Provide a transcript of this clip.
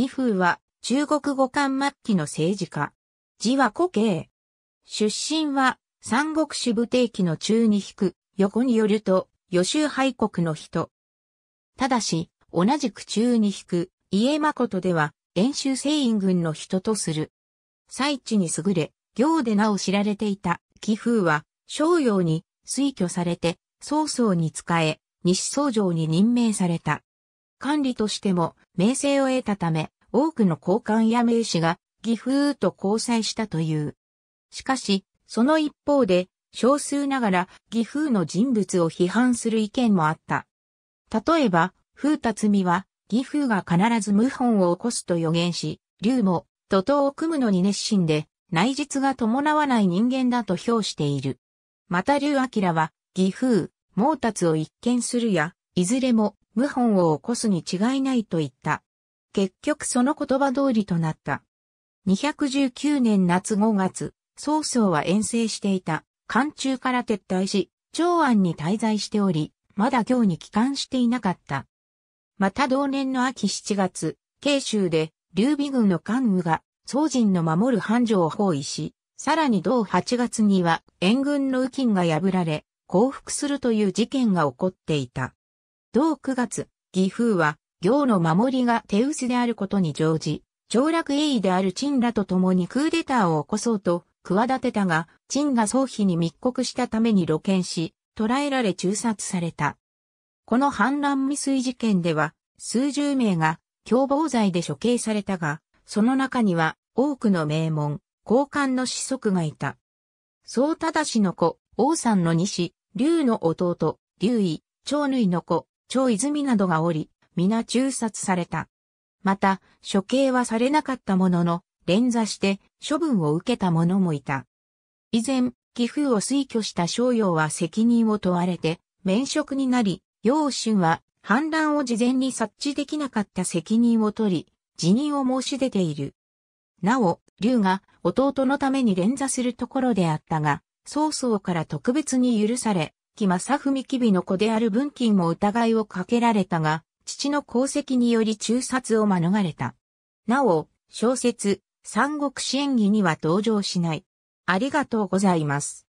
義風は中国語漢末期の政治家。字は古慶。出身は三国志部定期の中に引く、横によると、予習敗国の人。ただし、同じく中に引く、家誠では、遠州聖院軍の人とする。最地に優れ、行でなお知られていた、義風は、商用に推挙されて、曹操に仕え、西宗城に任命された。管理としても名声を得たため、多くの高官や名士が義父と交際したという。しかし、その一方で、少数ながら義父の人物を批判する意見もあった。例えば、風達美は、義父が必ず謀反を起こすと予言し、竜も、徒党を組むのに熱心で、内実が伴わない人間だと評している。また竜明は、義父、毛達を一見するや、いずれも、謀反を起こすに違いないと言った。結局その言葉通りとなった。219年夏5月、曹操は遠征していた、漢中から撤退し、長安に滞在しており、まだ行に帰還していなかった。また同年の秋7月、慶州で、劉備軍の関羽が、曹人の守る繁盛を包囲し、さらに同8月には、援軍の雨金が破られ、降伏するという事件が起こっていた。同9月、義風は、行の守りが手薄であることに乗じ、長楽栄位である陳らと共にクーデターを起こそうと企てたが、陳が早妃に密告したために露見し、捕らえられ中殺された。この反乱未遂事件では、数十名が共謀罪で処刑されたが、その中には多くの名門、高官の子息がいた。総忠の子、王さんの西、龍の弟、龍位、長類の子、超泉などがおり、皆中殺された。また、処刑はされなかったものの、連座して処分を受けた者もいた。以前、寄付を推挙した商用は責任を問われて、免職になり、楊春は反乱を事前に察知できなかった責任を取り、辞任を申し出ている。なお、龍が弟のために連座するところであったが、曹操から特別に許され、木正文吉備の子である文金も疑いをかけられたが、父の功績により中殺を免れた。なお、小説、三国志演義には登場しない。ありがとうございます。